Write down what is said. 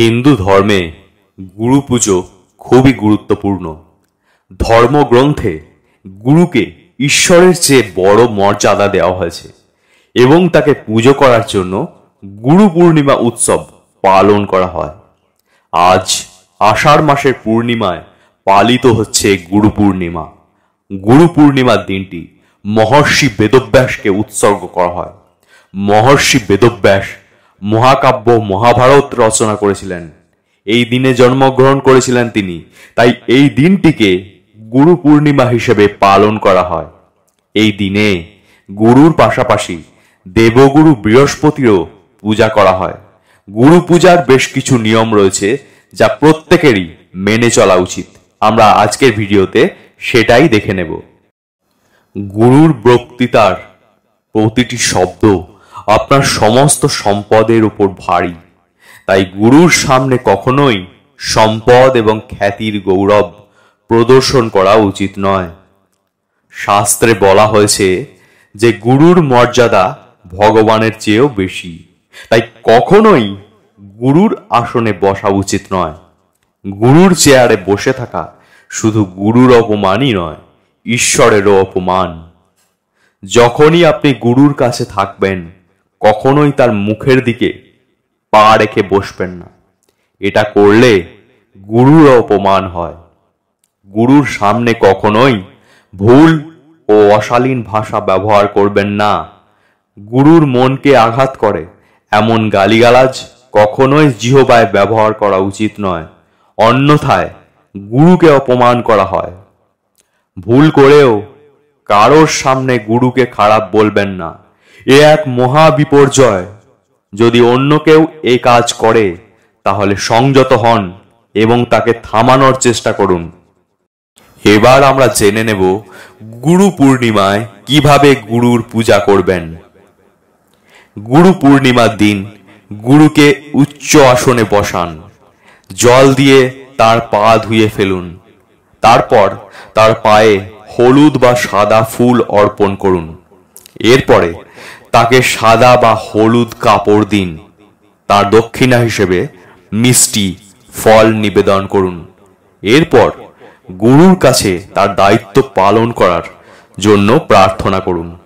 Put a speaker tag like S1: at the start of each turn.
S1: হিন্দু ধর্মে গুরু পুজো খুবই গুরুত্বপূর্ণ ধর্মগ্রন্থে গুরুকে ঈশ্বরের চেয়ে বড় মর্যাদা দেওয়া হয়েছে এবং তাকে পুজো করার জন্য গুরু পূর্ণিমা উৎসব পালন করা হয় আজ আষাঢ় মাসের পূর্ণিমায় পালিত হচ্ছে গুরু পূর্ণিমা গুরু পূর্ণিমার দিনটি মহর্ষি বেদব্যাসকে উৎসর্গ করা হয় মহর্ষি বেদব্যাস মহাকাব্য মহাভারত রচনা করেছিলেন এই দিনে জন্মগ্রহণ করেছিলেন তিনি তাই এই দিনটিকে গুরু পূর্ণিমা হিসেবে পালন করা হয় এই দিনে গুরুর পাশাপাশি দেবগুরু বৃহস্পতিরও পূজা করা হয় গুরু পূজার বেশ কিছু নিয়ম রয়েছে যা প্রত্যেকেরই মেনে চলা উচিত আমরা আজকের ভিডিওতে সেটাই দেখে নেব গুরুর বক্তৃতার প্রতিটি শব্দ আপনার সমস্ত সম্পদের উপর ভারী তাই গুরুর সামনে কখনোই সম্পদ এবং খ্যাতির গৌরব প্রদর্শন করা উচিত নয় শাস্ত্রে বলা হয়েছে যে গুরুর মর্যাদা ভগবানের চেয়েও বেশি তাই কখনোই গুরুর আসনে বসা উচিত নয় গুরুর চেয়ারে বসে থাকা শুধু গুরুর অপমানই নয় ঈশ্বরেরও অপমান যখনই আপনি গুরুর কাছে থাকবেন কখনোই তার মুখের দিকে পা রেখে বসবেন না এটা করলে গুরুর অপমান হয় গুরুর সামনে কখনোই ভুল ও অশালীন ভাষা ব্যবহার করবেন না গুরুর মনকে আঘাত করে এমন গালিগালাজ কখনোই জিহবায় ব্যবহার করা উচিত নয় অন্যথায় গুরুকে অপমান করা হয় ভুল করেও কারোর সামনে গুরুকে খারাপ বলবেন না এ এক মহা বিপর্যয় যদি অন্য কেউ এ কাজ করে তাহলে সংযত হন এবং তাকে থামানোর চেষ্টা করুন এবার আমরা জেনে নেব গুরু পূর্ণিমায় কিভাবে গুরুর পূজা করবেন গুরু পূর্ণিমার দিন গুরুকে উচ্চ আসনে বসান জল দিয়ে তার পা ধুয়ে ফেলুন তারপর তার পায়ে হলুদ বা সাদা ফুল অর্পণ করুন এরপরে তাকে সাদা বা হলুদ কাপড় দিন তার দক্ষিণা হিসেবে মিষ্টি ফল নিবেদন করুন এরপর গুরুর কাছে তার দায়িত্ব পালন করার জন্য প্রার্থনা করুন